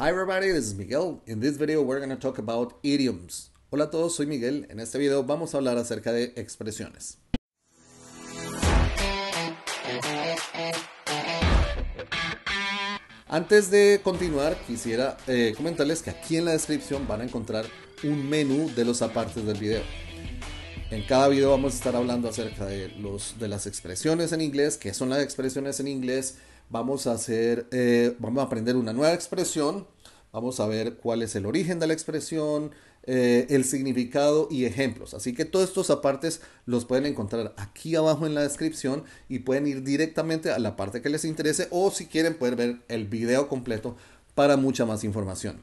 Hi Miguel. In this talk about Hola a todos, soy Miguel. En este video vamos a hablar acerca de expresiones. Antes de continuar, quisiera eh, comentarles que aquí en la descripción van a encontrar un menú de los apartes del video. En cada video vamos a estar hablando acerca de, los, de las expresiones en inglés, qué son las expresiones en inglés, Vamos a hacer, eh, vamos a aprender una nueva expresión. Vamos a ver cuál es el origen de la expresión, eh, el significado y ejemplos. Así que todos estos apartes los pueden encontrar aquí abajo en la descripción y pueden ir directamente a la parte que les interese o si quieren poder ver el video completo para mucha más información.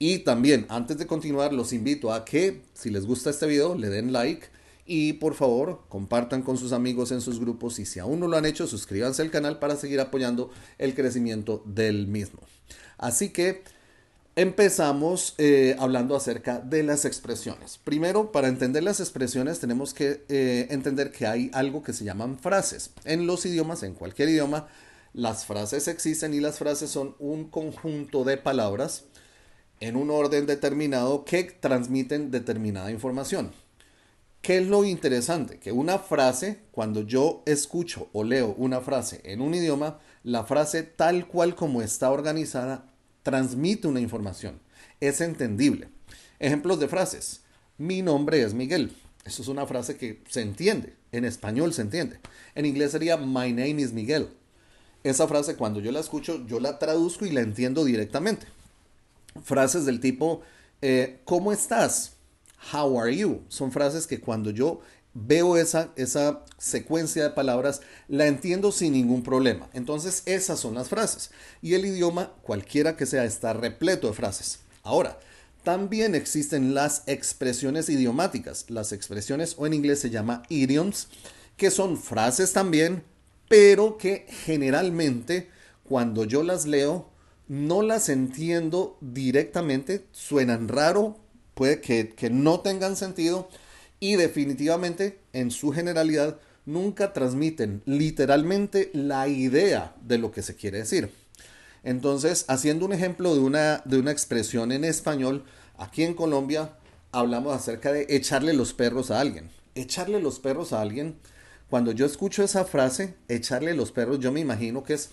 Y también, antes de continuar, los invito a que si les gusta este video, le den like y por favor, compartan con sus amigos en sus grupos y si aún no lo han hecho, suscríbanse al canal para seguir apoyando el crecimiento del mismo. Así que empezamos eh, hablando acerca de las expresiones. Primero, para entender las expresiones tenemos que eh, entender que hay algo que se llaman frases. En los idiomas, en cualquier idioma, las frases existen y las frases son un conjunto de palabras en un orden determinado que transmiten determinada información. ¿Qué es lo interesante? Que una frase, cuando yo escucho o leo una frase en un idioma, la frase tal cual como está organizada transmite una información. Es entendible. Ejemplos de frases. Mi nombre es Miguel. Eso es una frase que se entiende. En español se entiende. En inglés sería My name is Miguel. Esa frase cuando yo la escucho, yo la traduzco y la entiendo directamente. Frases del tipo, eh, ¿cómo estás? How are you? Son frases que cuando yo veo esa, esa secuencia de palabras, la entiendo sin ningún problema. Entonces, esas son las frases. Y el idioma, cualquiera que sea, está repleto de frases. Ahora, también existen las expresiones idiomáticas. Las expresiones, o en inglés se llama idioms, que son frases también, pero que generalmente cuando yo las leo, no las entiendo directamente, suenan raro, puede que, no tengan sentido y definitivamente en su generalidad nunca transmiten literalmente la idea de lo que se quiere decir. Entonces, haciendo un ejemplo de una, de una expresión en español, aquí en Colombia hablamos acerca de echarle los perros a alguien. Echarle los perros a alguien, cuando yo escucho esa frase, echarle los perros, yo me imagino que es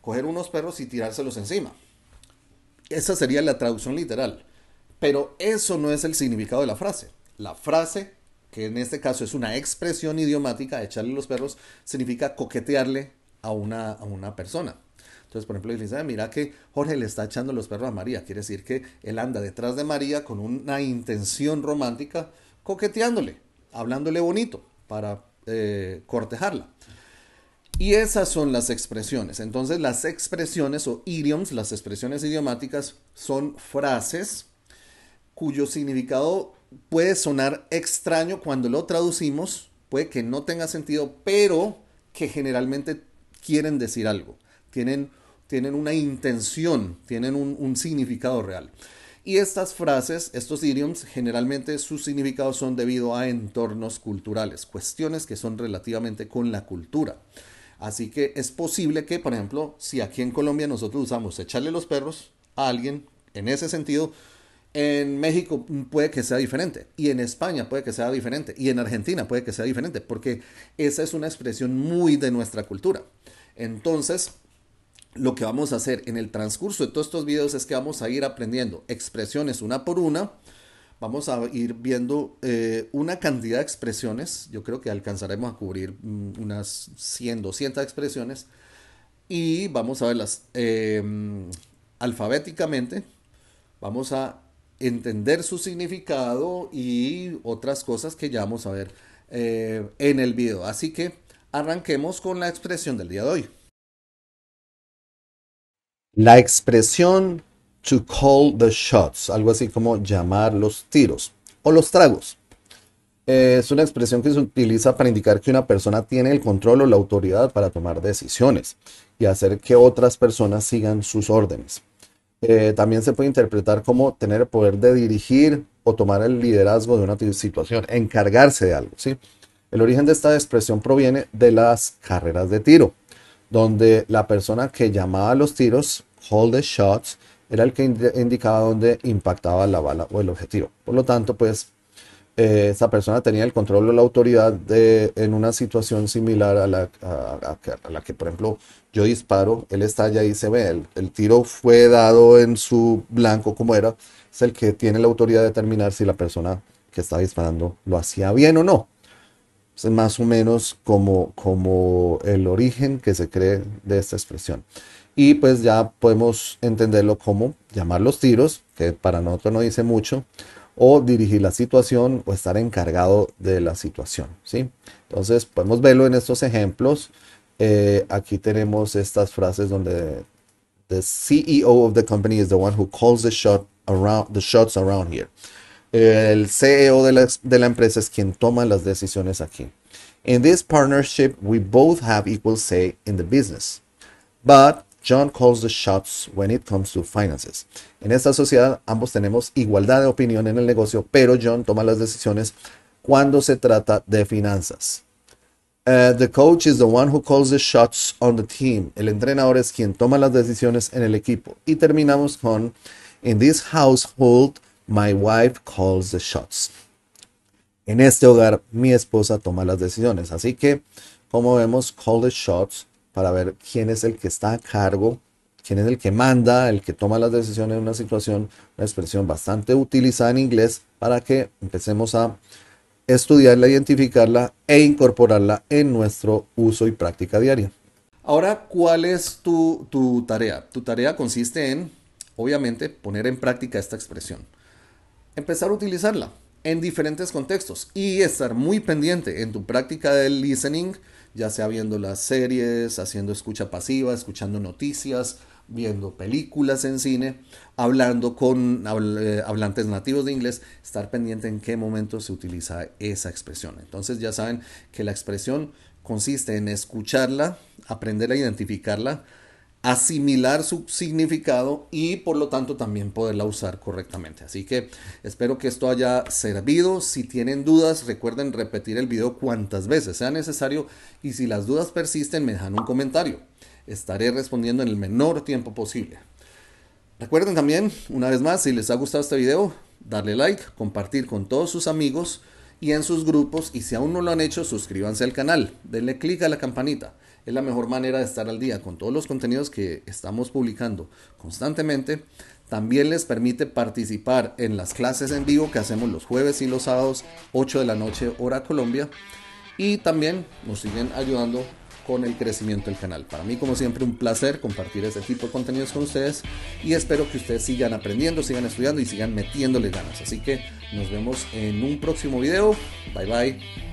coger unos perros y tirárselos encima. Esa sería la traducción literal. Pero eso no es el significado de la frase. La frase, que en este caso es una expresión idiomática, echarle los perros, significa coquetearle a una, a una persona. Entonces, por ejemplo, dice, ah, mira que Jorge le está echando los perros a María. Quiere decir que él anda detrás de María con una intención romántica, coqueteándole, hablándole bonito para eh, cortejarla. Y esas son las expresiones. Entonces, las expresiones o idioms, las expresiones idiomáticas, son frases cuyo significado puede sonar extraño cuando lo traducimos, puede que no tenga sentido, pero que generalmente quieren decir algo, tienen, tienen una intención, tienen un, un significado real. Y estas frases, estos idioms, generalmente sus significados son debido a entornos culturales, cuestiones que son relativamente con la cultura. Así que es posible que, por ejemplo, si aquí en Colombia nosotros usamos echarle los perros a alguien, en ese sentido, en México puede que sea diferente, y en España puede que sea diferente, y en Argentina puede que sea diferente, porque esa es una expresión muy de nuestra cultura. Entonces, lo que vamos a hacer en el transcurso de todos estos videos es que vamos a ir aprendiendo expresiones una por una. Vamos a ir viendo eh, una cantidad de expresiones. Yo creo que alcanzaremos a cubrir mm, unas 100, 200 expresiones. Y vamos a verlas eh, mm, alfabéticamente. Vamos a entender su significado y otras cosas que ya vamos a ver eh, en el video. Así que arranquemos con la expresión del día de hoy. La expresión to call the shots, algo así como llamar los tiros o los tragos. Es una expresión que se utiliza para indicar que una persona tiene el control o la autoridad para tomar decisiones y hacer que otras personas sigan sus órdenes. Eh, también se puede interpretar como tener el poder de dirigir o tomar el liderazgo de una situación, encargarse de algo. El origen de esta expresión proviene de las carreras de tiro, donde la persona que llamaba los tiros, hold the shots, era el que indicaba dónde impactaba la bala o el objetivo. Por lo tanto, pues eh, esa persona tenía el control o la autoridad de, en una situación similar a la, a, la, que, por ejemplo, yo disparo, él está allá y se ve, el, tiro fue dado en su blanco como era, es el que tiene la autoridad de determinar si la persona que está disparando lo hacía bien o no. Es más o menos como, como el origen que se cree de esta expresión y pues ya podemos entenderlo como llamar los tiros, que para nosotros no dice mucho, o dirigir la situación o estar encargado de la situación. ¿sí? Entonces podemos verlo en estos ejemplos. Eh, aquí tenemos estas frases donde the CEO of the company is the one who calls the, shot around, the shots around here. El CEO de la, de la empresa es quien toma las decisiones aquí. In this partnership, we both have equal say in the business. But John calls the shots when it comes to finances. En esta sociedad ambos tenemos igualdad de opinión en el negocio, pero John toma las decisiones cuando se trata de finanzas. Uh, the coach is the one who calls the shots on the team. El entrenador es quien toma las decisiones en el equipo. Y terminamos con In this household, my wife calls the shots. En este hogar, mi esposa toma las decisiones. Así que, como vemos, call the shots para ver quién es el que está a cargo, quién es el que manda, el que toma las decisiones en una situación, una expresión bastante utilizada en inglés para que empecemos a estudiarla, identificarla e incorporarla en nuestro uso y práctica diaria. Ahora, ¿cuál es tu, tarea? Tu tarea consiste en, obviamente, poner en práctica esta expresión. Empezar a utilizarla en diferentes contextos y estar muy pendiente en tu práctica del listening, ya sea viendo las series, haciendo escucha pasiva, escuchando noticias, viendo películas en cine, hablando con eh, hablantes nativos de inglés, estar pendiente en qué momento se utiliza esa expresión. Entonces ya saben que la expresión consiste en escucharla, aprender a identificarla, asimilar su significado y por lo tanto también poderla usar correctamente. Así que espero que esto haya servido. Si tienen dudas, recuerden repetir el video cuantas veces sea necesario y si las dudas persisten, me dejan un comentario. Estaré respondiendo en el menor tiempo posible. Recuerden también, una vez más, si les ha gustado este video, darle like, compartir con todos sus amigos y en sus grupos. Y si aún no lo han hecho, suscríbanse al canal, denle clic a la campanita. Es la mejor manera de estar al día con todos los contenidos que estamos publicando constantemente. También les permite participar en las clases en vivo que hacemos los jueves y los sábados, 8 de la noche, hora Colombia. Y también nos siguen ayudando con el crecimiento del canal. Para mí, como siempre, un placer compartir este tipo de contenidos con ustedes y espero que ustedes sigan aprendiendo, sigan estudiando y sigan metiéndole ganas. Así que nos vemos en un próximo video. Bye bye.